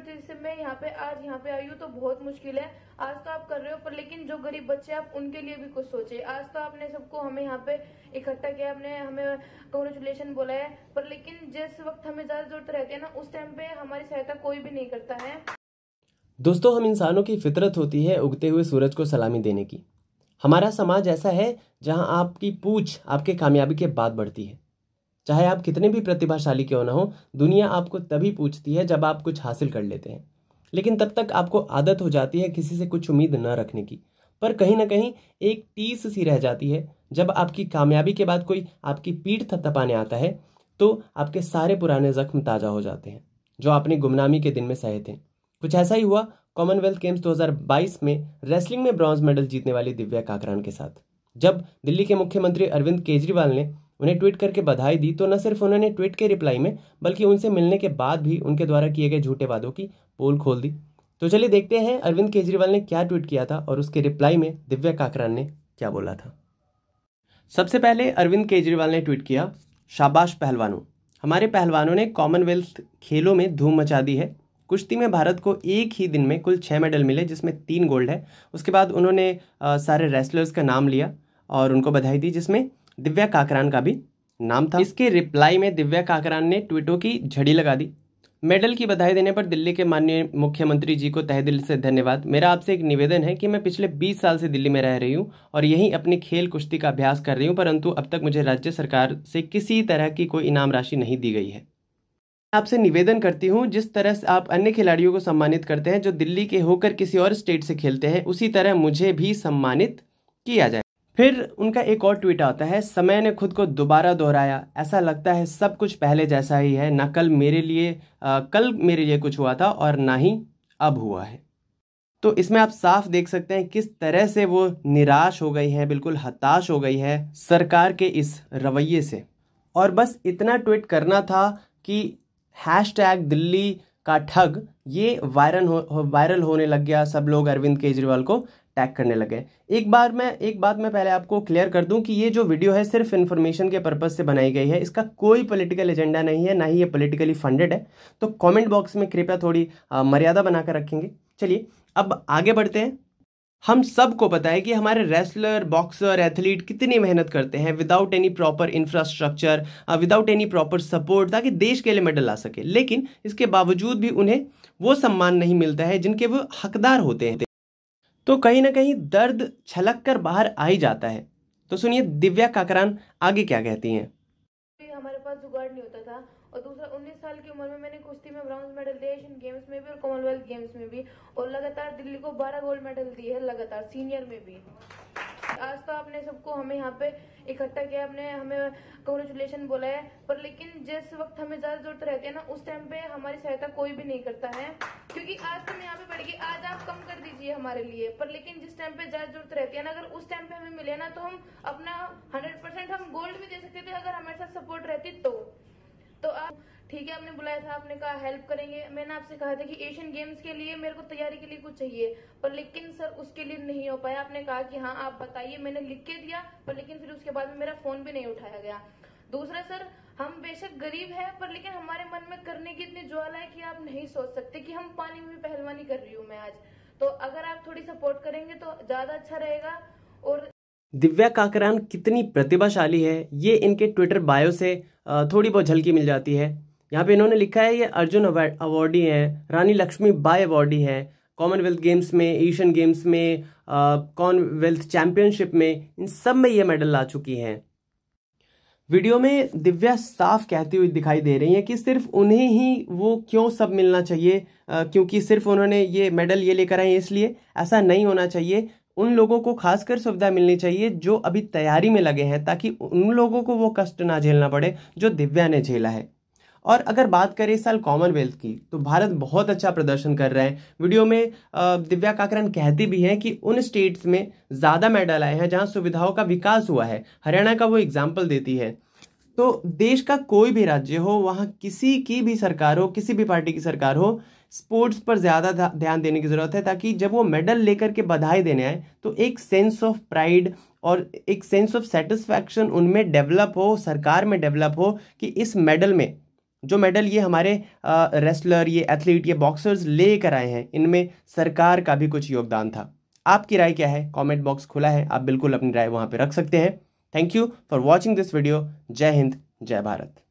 पर तो जैसे मैं यहाँ पे आज यहाँ पे आई हूँ तो बहुत मुश्किल है आज तो आप कर रहे हो पर लेकिन जो गरीब बच्चे आप उनके लिए भी कुछ सोचे आज तो आपने सबको हमें यहाँ पे इकट्ठा किया आपने हमें कॉन्ग्रेचुलेसन बोला है पर लेकिन जिस वक्त हमें ज्यादा जरूरत रहती है ना उस टाइम पे हमारी सहायता कोई भी नहीं करता है दोस्तों हम इंसानों की फितरत होती है उगते हुए सूरज को सलामी देने की हमारा समाज ऐसा है जहां आपकी पूछ आपके कामयाबी के बाद बढ़ती है चाहे आप कितने भी प्रतिभाशाली क्यों ना हो दुनिया आपको तभी पूछती है जब आप कुछ हासिल कर लेते हैं लेकिन तब तक आपको आदत हो जाती है किसी से कुछ उम्मीद न रखने की पर कहीं ना कहीं एक टीस सी रह जाती है जब आपकी कामयाबी के बाद कोई आपकी पीठ थपथपाने आता है तो आपके सारे पुराने जख्म ताज़ा हो जाते हैं जो आपने गुमनामी के दिन में सहे थे कुछ ऐसा ही हुआ कॉमनवेल्थ गेम्स 2022 में रेसलिंग में ब्रॉन्ज मेडल जीतने वाली दिव्या काकरान के साथ जब दिल्ली के मुख्यमंत्री अरविंद केजरीवाल ने उन्हें ट्वीट करके बधाई दी तो न सिर्फ उन्होंने ट्वीट के रिप्लाई में बल्कि उनसे मिलने के बाद भी उनके द्वारा किए गए झूठे वादों की पोल खोल दी तो चलिए देखते हैं अरविंद केजरीवाल ने क्या ट्वीट किया था और उसके रिप्लाई में दिव्या काकरान ने क्या बोला था सबसे पहले अरविंद केजरीवाल ने ट्वीट किया शाबाश पहलवानों हमारे पहलवानों ने कॉमनवेल्थ खेलों में धूम मचा दी है कुश्ती में भारत को एक ही दिन में कुल छः मेडल मिले जिसमें तीन गोल्ड है उसके बाद उन्होंने आ, सारे रेसलर्स का नाम लिया और उनको बधाई दी जिसमें दिव्या काकरान का भी नाम था इसके रिप्लाई में दिव्या काकरान ने ट्वीटों की झड़ी लगा दी मेडल की बधाई देने पर दिल्ली के माननीय मुख्यमंत्री जी को तहे दिल से धन्यवाद मेरा आपसे एक निवेदन है कि मैं पिछले 20 साल से दिल्ली में रह रही हूँ और यहीं अपनी खेल कुश्ती का अभ्यास कर रही हूँ परंतु अब तक मुझे राज्य सरकार से किसी तरह की कोई इनाम राशि नहीं दी गई है आपसे निवेदन करती हूँ जिस तरह से आप अन्य खिलाड़ियों को सम्मानित करते हैं जो दिल्ली के होकर किसी और स्टेट से खेलते हैं उसी तरह मुझे भी सम्मानित किया जाए फिर उनका एक और ट्वीट आता है समय ने खुद को दोबारा दोहराया ऐसा लगता है सब कुछ पहले जैसा ही है ना कल मेरे लिए आ, कल मेरे लिए कुछ हुआ था और ना ही अब हुआ है तो इसमें आप साफ देख सकते हैं किस तरह से वो निराश हो गई है बिल्कुल हताश हो गई है सरकार के इस रवैये से और बस इतना ट्वीट करना था कि हैश टैग दिल्ली का ठग ये वायरल हो वायरल होने लग गया सब लोग अरविंद केजरीवाल को टैग करने लगे एक बार मैं एक बात मैं पहले आपको क्लियर कर दूं कि ये जो वीडियो है सिर्फ इन्फॉर्मेशन के पर्पज़ से बनाई गई है इसका कोई पॉलिटिकल एजेंडा नहीं है ना ही ये पॉलिटिकली फंडेड है तो कमेंट बॉक्स में कृपया थोड़ी मर्यादा बनाकर रखेंगे चलिए अब आगे बढ़ते हैं हम सबको पता है कि हमारे रेसलर बॉक्सर एथलीट कितनी मेहनत करते हैं without any proper infrastructure without any proper support ताकि देश के लिए मेडल ला सके लेकिन इसके बावजूद भी उन्हें वो सम्मान नहीं मिलता है जिनके वो हकदार होते हैं तो कहीं ना कहीं दर्द छलक कर बाहर आ ही जाता है तो सुनिए दिव्या काकरान आगे क्या कहती हैं हमारे पास जुगाड़ नहीं होता था और दूसरा 19 साल की उम्र में मैंने कुश्ती में ब्रॉन्ज मेडल दिया एशियन गेम्स में भी और कॉमनवेल्थ गेम्स में भी और लगातार दिल्ली को 12 गोल्ड मेडल दिए है लगातार सीनियर में भी आज तो आपने सबको हमें यहाँ पे इकट्ठा किया आपने हमें कॉन्ग्रेचुलेशन बोला है पर लेकिन जिस वक्त हमें ज्यादा जरूरत रहती है ना उस टाइम पे हमारी सहायता कोई भी नहीं करता है क्योंकि आज तो हम यहाँ पे बढ़ गए आज आप कम कर दीजिए हमारे लिए पर लेकिन जिस टाइम पे ज्यादा जरूरत रहती है ना अगर उस टाइम पे हमें मिले ना तो हम अपना हंड्रेड हम गोल्ड भी दे सकते थे अगर हमारे साथ सपोर्ट रहती तो, तो आप ठीक है आपने बुलाया था आपने कहा हेल्प करेंगे मैंने आपसे कहा था कि एशियन गेम्स के लिए मेरे को तैयारी के लिए कुछ चाहिए पर लेकिन सर उसके लिए नहीं हो पाया आपने कहा कि हाँ आप बताइए मैंने लिख के दिया पर लेकिन फिर उसके बाद में मेरा फोन भी नहीं उठाया गया दूसरा सर हम बेशक गरीब है पर लेकिन हमारे मन में करने की इतनी ज्वाला है कि आप नहीं सोच सकते कि हम पानी में भी पहलवानी कर रही हूँ मैं आज तो अगर आप थोड़ी सपोर्ट करेंगे तो ज्यादा अच्छा रहेगा और दिव्या काकरान कितनी प्रतिभाशाली है ये इनके ट्विटर बायो से थोड़ी बहुत झलकी मिल जाती है यहाँ पे इन्होंने लिखा है ये अर्जुन अवार्डी हैं रानी लक्ष्मी बाई अवार्डी हैं कॉमनवेल्थ गेम्स में एशियन गेम्स में कॉमनवेल्थ चैम्पियनशिप में इन सब में ये मेडल ला चुकी हैं वीडियो में दिव्या साफ कहती हुई दिखाई दे रही हैं कि सिर्फ उन्हें ही वो क्यों सब मिलना चाहिए आ, क्योंकि सिर्फ उन्होंने ये मेडल ये लेकर आए इसलिए ऐसा नहीं होना चाहिए उन लोगों को खासकर सुविधा मिलनी चाहिए जो अभी तैयारी में लगे हैं ताकि उन लोगों को वो कष्ट ना झेलना पड़े जो दिव्या ने झेला है और अगर बात करें इस साल कॉमनवेल्थ की तो भारत बहुत अच्छा प्रदर्शन कर रहा है वीडियो में दिव्या काकरन कहती भी हैं कि उन स्टेट्स में ज़्यादा मेडल आए हैं जहाँ सुविधाओं का विकास हुआ है हरियाणा का वो एग्जाम्पल देती है तो देश का कोई भी राज्य हो वहाँ किसी की भी सरकार हो किसी भी पार्टी की सरकार हो स्पोर्ट्स पर ज़्यादा ध्यान देने की ज़रूरत है ताकि जब वो मेडल लेकर के बधाई देने आए तो एक सेंस ऑफ प्राइड और एक सेंस ऑफ सेटिस्फैक्शन उनमें डेवलप हो सरकार में डेवलप हो कि इस मेडल में जो मेडल ये हमारे रेसलर ये एथलीट ये बॉक्सर्स ले कर आए हैं इनमें सरकार का भी कुछ योगदान था आपकी राय क्या है कमेंट बॉक्स खुला है आप बिल्कुल अपनी राय वहाँ पे रख सकते हैं thank you for watching this video जय हिंद जय भारत